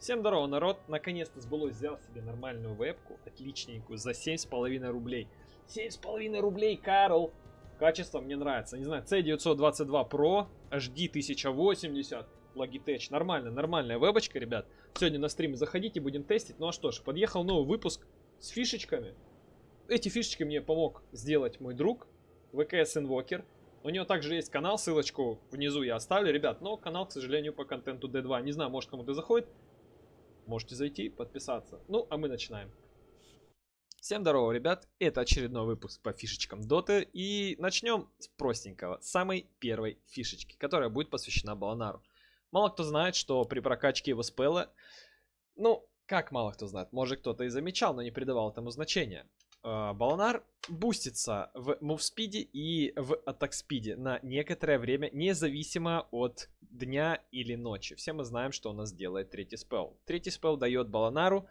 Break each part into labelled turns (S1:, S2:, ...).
S1: Всем здорово, народ! Наконец-то сбылось, взял себе нормальную вебку, отличненькую, за 7,5 рублей. 7,5 рублей, Карл! Качество мне нравится. Не знаю, C922 Pro, HD 1080, Logitech. Нормально, нормальная вебочка, ребят. Сегодня на стриме заходите, будем тестить. Ну а что ж, подъехал новый выпуск с фишечками. Эти фишечки мне помог сделать мой друг, VKS Invoker, У него также есть канал, ссылочку внизу я оставлю, ребят. Но канал, к сожалению, по контенту D2. Не знаю, может кому-то заходит. Можете зайти, подписаться. Ну, а мы начинаем. Всем здорово, ребят. Это очередной выпуск по фишечкам Доты. И начнем с простенького, с самой первой фишечки, которая будет посвящена Баланару. Мало кто знает, что при прокачке его спелла... Ну, как мало кто знает, может кто-то и замечал, но не придавал этому значения. А, Баланар бустится в мувспиде и в атакспиде на некоторое время, независимо от дня или ночи. Все мы знаем, что у нас делает третий спел. Третий спел дает Баланару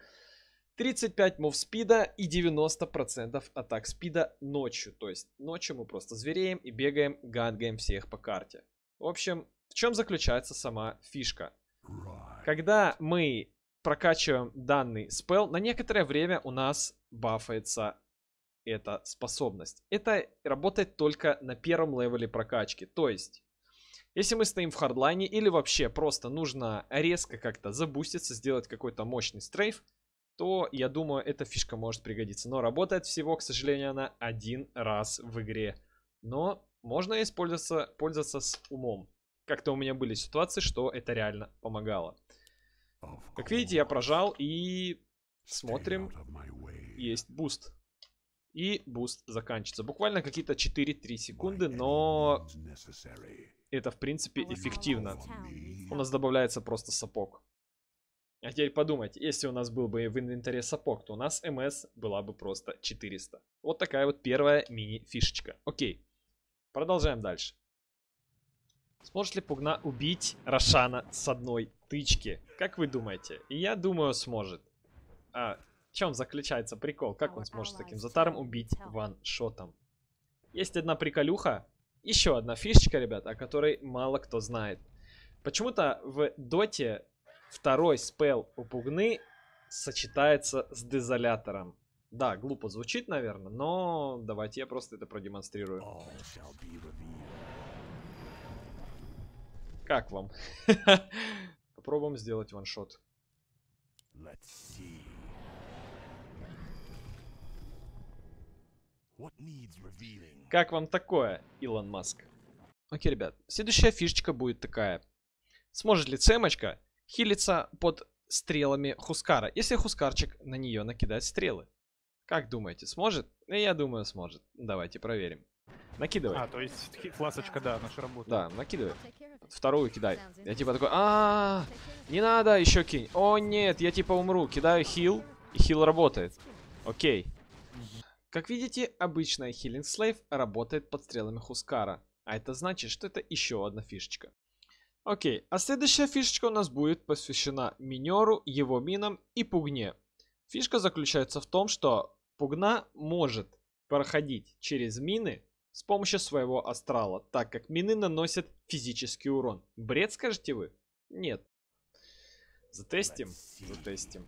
S1: 35 мувспида и 90% атак спида ночью. То есть ночью мы просто звереем и бегаем, гангаем всех по карте. В общем, в чем заключается сама фишка? Когда мы прокачиваем данный спел, на некоторое время у нас бафается эта способность. Это работает только на первом левеле прокачки. То есть, если мы стоим в хардлайне или вообще просто нужно резко как-то забуститься, сделать какой-то мощный стрейф, то, я думаю, эта фишка может пригодиться. Но работает всего, к сожалению, она один раз в игре. Но можно использоваться, пользоваться с умом. Как-то у меня были ситуации, что это реально помогало. Как видите, я прожал и смотрим, есть буст. И буст заканчивается. Буквально какие-то 4-3 секунды, но это, в принципе, эффективно. У нас добавляется просто сапог. А теперь подумайте, если у нас был бы в инвентаре сапог, то у нас МС была бы просто 400. Вот такая вот первая мини-фишечка. Окей, продолжаем дальше. Сможет ли Пугна убить Рошана с одной тычки? Как вы думаете? И я думаю, сможет. А, чем заключается прикол? Как он сможет таким затаром убить ваншотом? Есть одна приколюха, еще одна фишечка, ребят, о которой мало кто знает. Почему-то в доте второй спел у пугны сочетается с дезолятором. Да, глупо звучит, наверное, но давайте я просто это продемонстрирую. Как вам? Попробуем сделать ваншот. Let's see. Как вам такое, Илон Маск? Окей, ребят, следующая фишечка будет такая. Сможет ли цемочка хилиться под стрелами Хускара, если Хускарчик на нее накидает стрелы? Как думаете, сможет? Ну, я думаю, сможет. Давайте проверим. Накидывай. А, то есть фласочка, да, наша работа. Да, накидывай. Вторую кидай. Я типа такой, а, -а, -а не надо, еще кинь. О, нет, я типа умру. Кидаю хил, и хил работает. Окей. Как видите, обычная Healing Slave работает под стрелами Хускара, а это значит, что это еще одна фишечка. Окей, а следующая фишечка у нас будет посвящена минеру, его минам и пугне. Фишка заключается в том, что пугна может проходить через мины с помощью своего астрала, так как мины наносят физический урон. Бред, скажете вы? Нет. Затестим, затестим.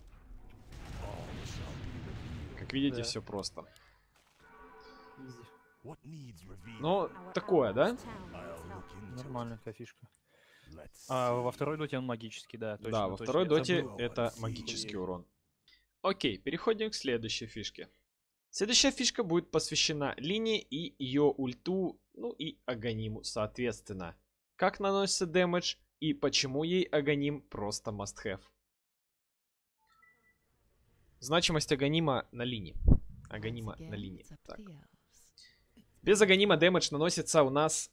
S1: Как видите, да. все просто. Ну, такое, да? Нормальная такая фишка. А во второй доте он магический, да. Точно, да, во точно. второй доте это магический урон. Окей, переходим к следующей фишке. Следующая фишка будет посвящена линии и ее ульту, ну и Агониму, соответственно. Как наносится дэмэдж и почему ей Агоним просто must have. Значимость Агонима на линии. Агонима на линии. Так. Без Аганима дэмэдж наносится у нас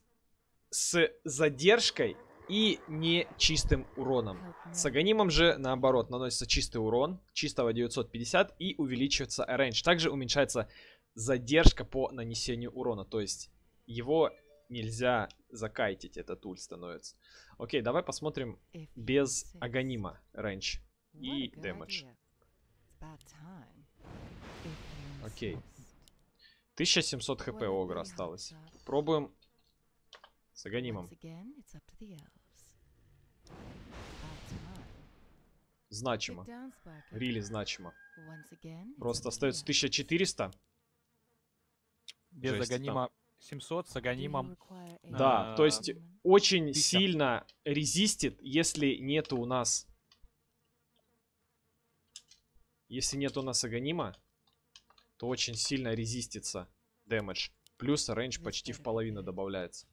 S1: с задержкой и нечистым уроном. С Аганимом же, наоборот, наносится чистый урон, чистого 950 и увеличивается рейндж. Также уменьшается задержка по нанесению урона, то есть его нельзя закайтить, этот туль становится. Окей, давай посмотрим без Аганима рейндж и дэмэдж. Окей. 1700 хп Огра осталось. Пробуем с Аганимом. Значимо. Рили значимо. Просто остается 1400. Без Жесть, Аганима 700 с Аганимом. Да, то есть очень сильно резистит, если нету у нас... Если нет у нас Аганима, то очень сильно резистится дэмэдж. Плюс рейндж ну почти в половину добавляется.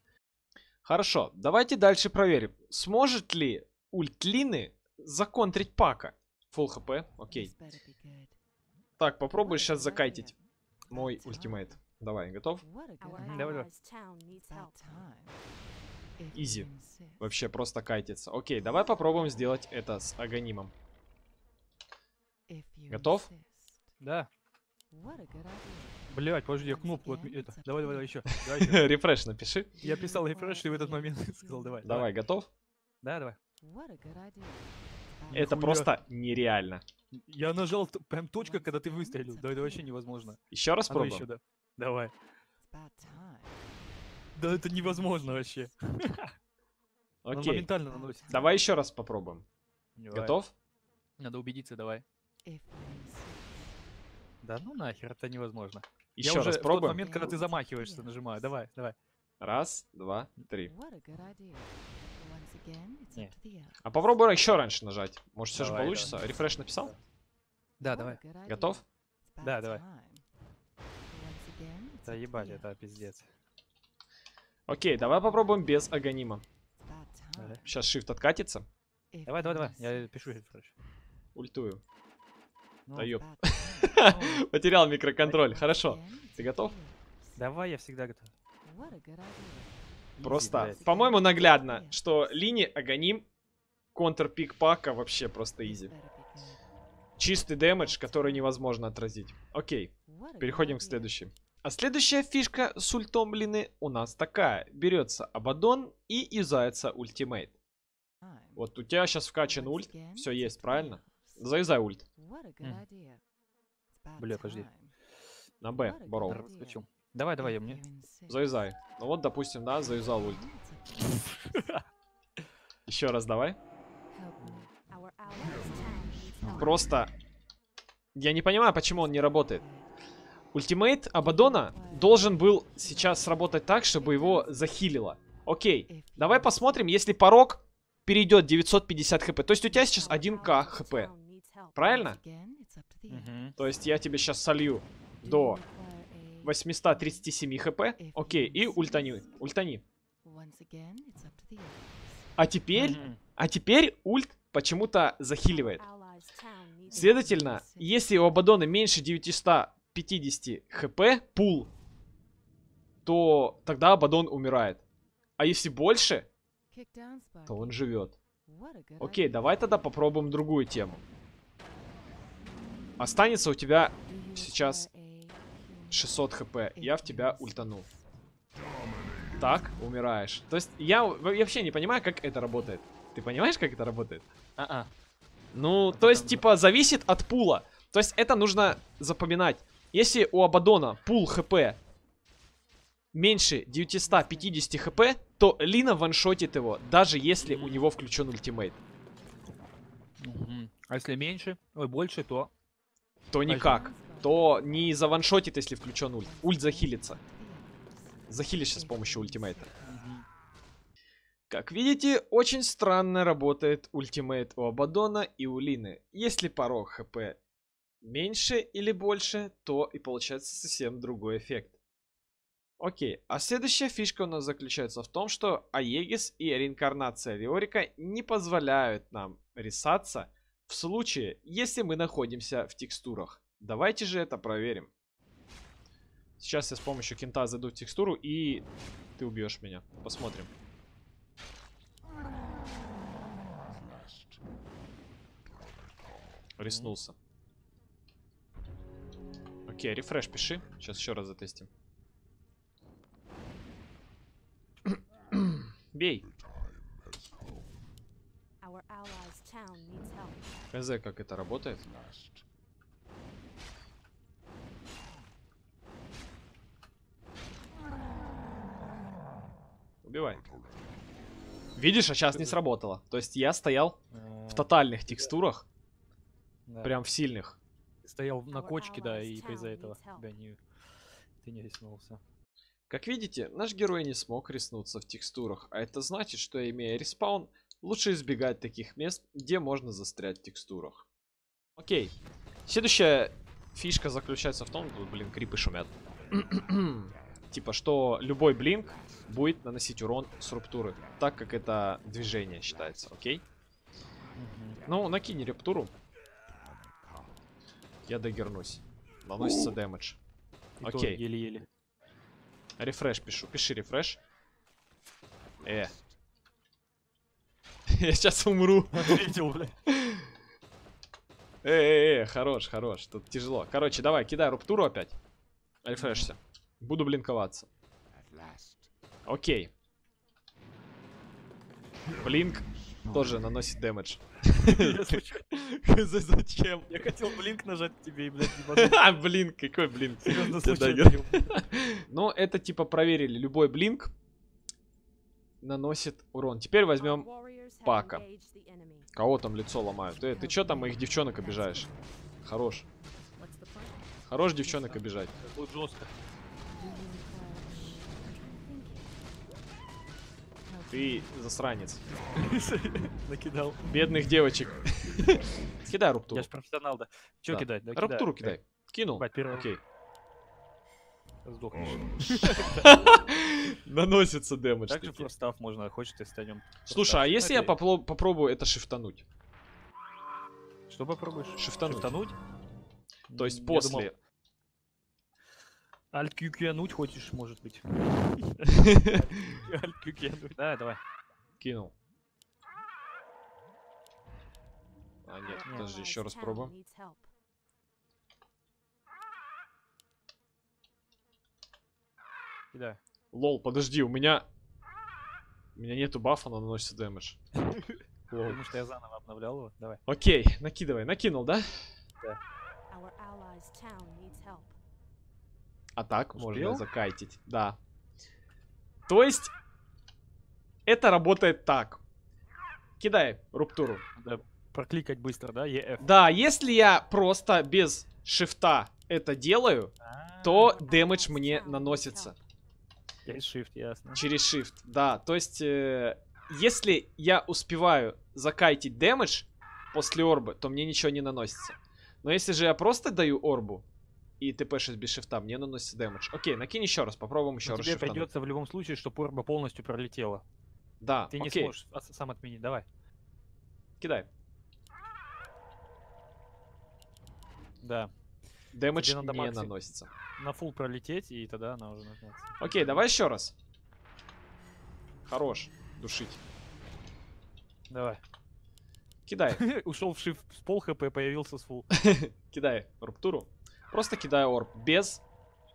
S1: Хорошо, давайте дальше проверим. Сможет ли ульт Лины законтрить Пака? Фул хп, окей. Так, попробую сейчас закайтить мой ультимейт. Давай, готов? Давай, давай. Изи. Вообще просто кайтится. Окей, давай попробуем сделать это с Агонимом. Готов? Да. Блять, подожди, я кнопку от... это. Давай, давай, давай еще. Рефреш напиши. Я писал рефреш, и в этот момент сказал давай. Давай, готов? Да, давай. Это просто нереально. Я нажал прям точка, когда ты выстрелил. Да это вообще невозможно. Еще раз а ну пробуем? Давай. Да это невозможно вообще. Окей. моментально наносит. Давай еще раз попробуем. Готов? Надо убедиться, давай. Да ну нахер, это невозможно. Еще Я раз уже пробуем. в тот момент, когда ты замахиваешься, нажимаю. Давай, давай. Раз, два, три. А попробуй еще раньше нажать. Может, все же получится? Давай. Рефреш написал? Да, давай. Готов? Да, давай. Да ебать, это пиздец. Окей, давай попробуем без аганима. Давай. Сейчас shift откатится. Давай, давай, давай. Я пишу рефреш. Ультую. Ну, да ёп. Потерял микроконтроль. Хорошо. Ты готов? Давай, я всегда готов. Просто, по-моему, наглядно, что лини Аганим, контр пик пака вообще просто изи. Чистый дэмэдж, который невозможно отразить. Окей, переходим к следующей. А следующая фишка с ультом, лины у нас такая. Берется Абадон и юзается ультимейт. Вот у тебя сейчас вкачан ульт, все есть, правильно? Заезай ульт. Бля, подожди. На Б, Борол. Раскочил. Давай, давай, я мне. Завязай. Ну вот, допустим, да, завязал ульт. Еще раз давай. Просто... Я не понимаю, почему он не работает. Ультимейт Абадона должен был сейчас сработать так, чтобы его захилило. Окей, давай посмотрим, если порог перейдет 950 хп. То есть у тебя сейчас 1к хп. Правильно? Угу. То есть я тебе сейчас солью до 837 хп. Окей, и ультани. Ультани. А теперь... Угу. А теперь ульт почему-то захиливает. Следовательно, если у Абадона меньше 950 хп, пул, то тогда Абадон умирает. А если больше, то он живет. Окей, давай тогда попробуем другую тему. Останется у тебя сейчас 600 хп. Я в тебя ультанул. Так, умираешь. То есть я, я вообще не понимаю, как это работает. Ты понимаешь, как это работает? А-а. Ну, а то есть, типа, зависит от пула. То есть это нужно запоминать. Если у Абадона пул хп меньше 950 хп, то Лина ваншотит его, даже если у него включен ультимейт. А если меньше, ой, больше, то то никак. То не заваншотит, если включен ульт. Ульт захилится. Захилишься с помощью ультимейта. Как видите, очень странно работает ультимейт у Абадона и у Лины. Если порог хп меньше или больше, то и получается совсем другой эффект. Окей, а следующая фишка у нас заключается в том, что Аегис и реинкарнация Риорика не позволяют нам рисаться – в случае, если мы находимся в текстурах. Давайте же это проверим. Сейчас я с помощью кента зайду в текстуру и ты убьешь меня. Посмотрим. Риснулся. Окей, рефреш пиши. Сейчас еще раз затестим. Бей. КЗ, как это работает? Убивай. Видишь, а сейчас не сработало. То есть я стоял в э, тотальных текстурах. Да. Прям в сильных. стоял на кочке, да, и из-за этого тебя не... ты не риснулся. Как видите, наш герой не смог риснуться в текстурах, а это значит, что имея респаун, Лучше избегать таких мест, где можно застрять в текстурах. Окей. Следующая фишка заключается в том, блин, крипы шумят. типа, что любой блинк будет наносить урон с руптуры, так как это движение считается, окей? Ну, накинь рептуру. Я догернусь. Наносится дэмэдж. Окей. Еле-еле. Рефреш пишу. Пиши рефреш. Э, Я сейчас умру. Ответил, бля. Эй, -э -э, хорош, хорош. Тут тяжело. Короче, давай, кидай руптуру опять. Рефрешься. Буду блинковаться. Окей. Блинк тоже наносит дэмэдж. Зачем? Я хотел блинк нажать тебе и, блядь, не а, блинк, какой блинк? Ну, это типа проверили. Любой блинк наносит урон. Теперь возьмем Пака. Кого там лицо ломают? Эй, ты что там моих девчонок обижаешь? Хорош. Хорош девчонок обижать. Вот жестко. Ты засранец. Накидал. Бедных девочек. Кидай руптуру. Я же профессионал, да. Че да. кидать? Да, Руптуру кидай. Кинул. Окей. Okay. Сдохнешь. Наносится дэмэдж. Так же просто можно, хочет и станем. Слушай, а если я попробую это шифтануть? Что попробуешь? Шифтануть. Шифтануть? То есть после. Альт кюкянуть хочешь, может быть. Альт кюкянуть. Да, давай. Кинул. А нет, подожди, еще раз пробуем. Да. Лол, подожди, у меня... У меня нету бафа, но наносится дэмэдж. Потому что я заново обновлял его. Давай. Окей, накидывай. Накинул, да? Да. А так можно закайтить. Да. То есть... Это работает так. Кидай руптуру. Да, прокликать быстро, да? EF. Да, если я просто без шифта это делаю, а -а -а. то дэмэдж мне наносится. Через shift, ясно. Через shift, да. То есть, э, если я успеваю закайтить дэмэдж после орбы, то мне ничего не наносится. Но если же я просто даю орбу, и ТП6 без шифта, мне наносится дэмэдж. Окей, накинь еще раз, попробуем еще Но раз. Тебе шифтануть. придется в любом случае, чтобы орба полностью пролетела. Да, Ты окей. не сможешь а, сам отменить, давай. Кидай. Да. Дэмэдж не максим... наносится на фул пролететь, и тогда она уже нагнется. Окей, давай еще раз. Хорош. Душить. Давай. Кидай. Ушел в шиф с пол хп, появился с фул. кидай руптуру. Просто кидай орб без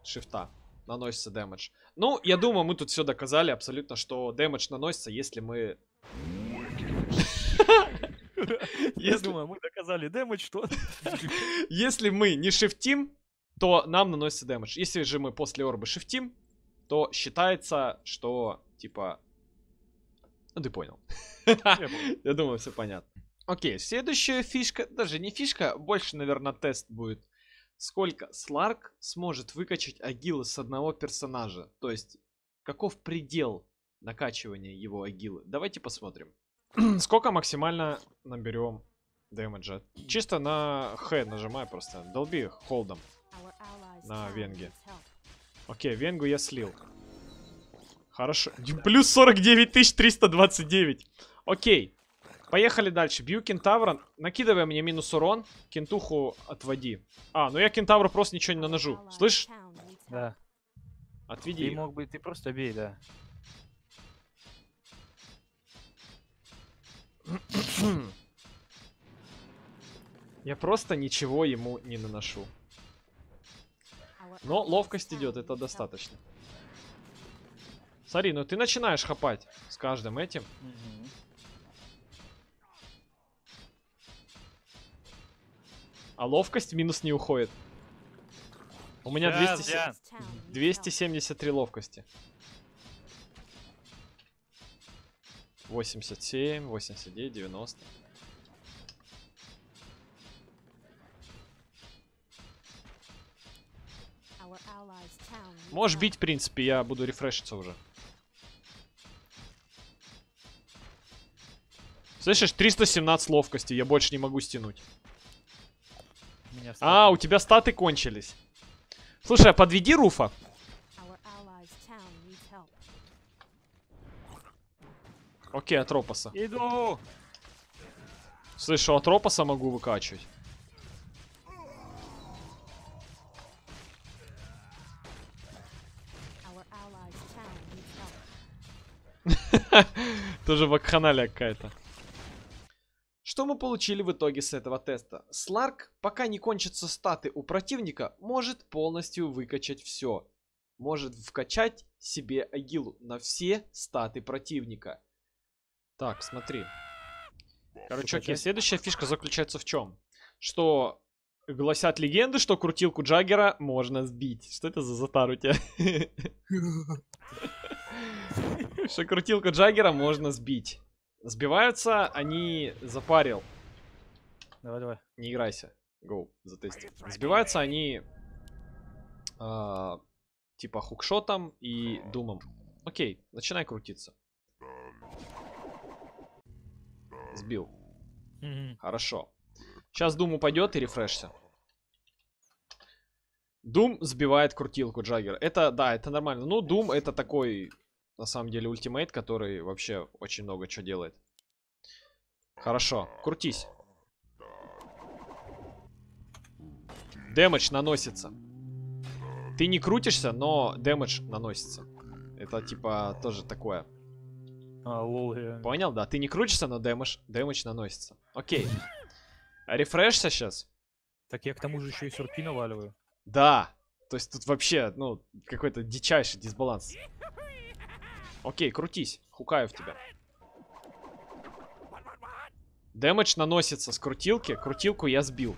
S1: шифта. Наносится дэмэдж. Ну, я думаю, мы тут все доказали абсолютно, что дэмэдж наносится, если мы... Я думаю, мы доказали дэмэдж, что... Если мы не шифтим, то нам наносится дэмэдж. Если же мы после орбы шифтим, то считается, что типа... Ну ты понял. Я думаю, все понятно. Окей, следующая фишка, даже не фишка, больше, наверное, тест будет. Сколько Сларк сможет выкачать агилы с одного персонажа? То есть, каков предел накачивания его агилы? Давайте посмотрим. Сколько максимально наберем дэмэджа? Чисто на Х нажимай просто, долби холдом на Венге. Окей, Венгу я слил. Хорошо. Плюс 49 329. Окей. Поехали дальше. Бью кентавра. Накидывай мне минус урон. Кентуху отводи. А, ну я кентавру просто ничего не наножу. Слышь? Да. Отведи. Ты мог бы, ты просто бей, да. Я просто ничего ему не наношу. Но ловкость идет, это достаточно. Смотри, ну ты начинаешь хапать с каждым этим. А ловкость минус не уходит. У меня да, 200... да. 273 ловкости. 87, 89, 90. Можешь бить, в принципе, я буду рефрешиться уже. Слышишь, 317 ловкости, я больше не могу стянуть. а, у тебя статы кончились. Слушай, а подведи Руфа. Окей, от Ропаса. Иду! Слышу, а от Ропаса могу выкачивать. Тоже вакханалия какая-то. Что мы получили в итоге с этого теста? Сларк, пока не кончатся статы у противника, может полностью выкачать все. Может вкачать себе агилу на все статы противника. Так, смотри. Короче, окей, следующая фишка заключается в чем? Что гласят легенды, что крутилку Джаггера можно сбить. Что это за затар у тебя? Что крутилку Джаггера можно сбить. Сбиваются, они запарил. Давай, давай. Не играйся. Гоу, Затестим. Сбиваются они э, типа хукшотом и думом. Окей, начинай крутиться. Сбил. Mm -hmm. Хорошо. Сейчас Дум упадет и рефрешься. Дум сбивает крутилку Джаггера. Это, да, это нормально. Ну, Дум это такой на самом деле ультимейт, который вообще очень много чего делает. Хорошо, крутись. Дэмэдж наносится. Ты не крутишься, но дэмэдж наносится. Это типа тоже такое. А, лол, я... Понял, да. Ты не крутишься, но дэмэдж, дэмэдж наносится. Окей. А рефрешься сейчас? Так я к тому же еще и сюрпи наваливаю. Да. То есть тут вообще, ну, какой-то дичайший дисбаланс. Окей, крутись. Хукаю в тебя. Дэмэдж наносится с крутилки. Крутилку я сбил.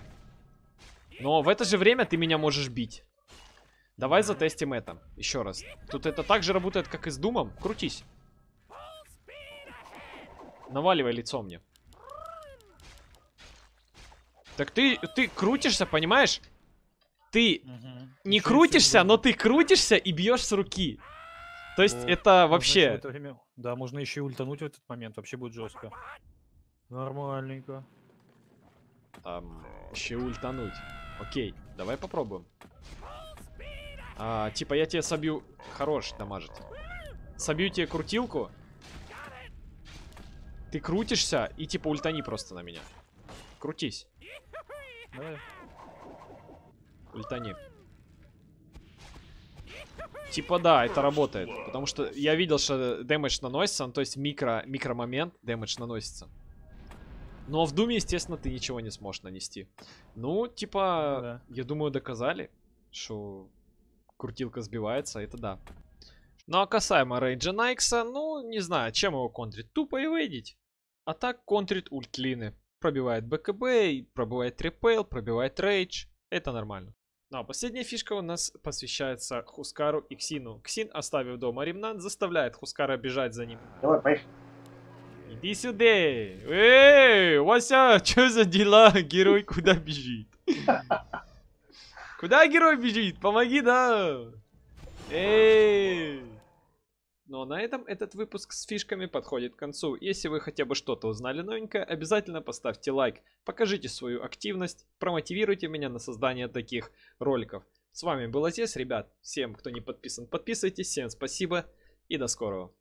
S1: Но в это же время ты меня можешь бить. Давай затестим это. Еще раз. Тут это так же работает, как и с Думом. Крутись. Наваливай лицо мне. Так ты, ты крутишься, понимаешь? Ты угу. не крутишься, но ты крутишься и бьешь с руки. То есть да. Э, это вообще... Можно время... Да, можно еще и ультануть в этот момент, вообще будет жестко. Нормальненько. Там, еще ультануть. Окей, давай попробуем. А, типа я тебе собью... Хорош дамажит. Собью тебе крутилку. Ты крутишься и типа ультани просто на меня. Крутись. Давай. Ультани. Типа да, это работает. Потому что я видел, что дэмэдж наносится, ну, то есть микро, микро момент дэмэдж наносится. а в Думе, естественно, ты ничего не сможешь нанести. Ну, типа, ну да. я думаю, доказали, что крутилка сбивается, это да. Ну а касаемо Рейджа Найкса, ну, не знаю, чем его контрит? Тупо и выйдет. А так контрит ульт Лины. Пробивает БКБ, пробивает Репейл, пробивает Рейдж. Это нормально. Ну а последняя фишка у нас посвящается Хускару и Ксину. Ксин, оставив дома Ремнан, заставляет Хускара бежать за ним. Давай, поехали. Иди сюда! Эй, Вася, что за дела? Герой куда бежит? Куда герой бежит? Помоги, да! Эй! Ну а на этом этот выпуск с фишками подходит к концу. Если вы хотя бы что-то узнали новенькое, обязательно поставьте лайк, покажите свою активность, промотивируйте меня на создание таких роликов. С вами был Азес, ребят. Всем, кто не подписан, подписывайтесь. Всем спасибо и до скорого.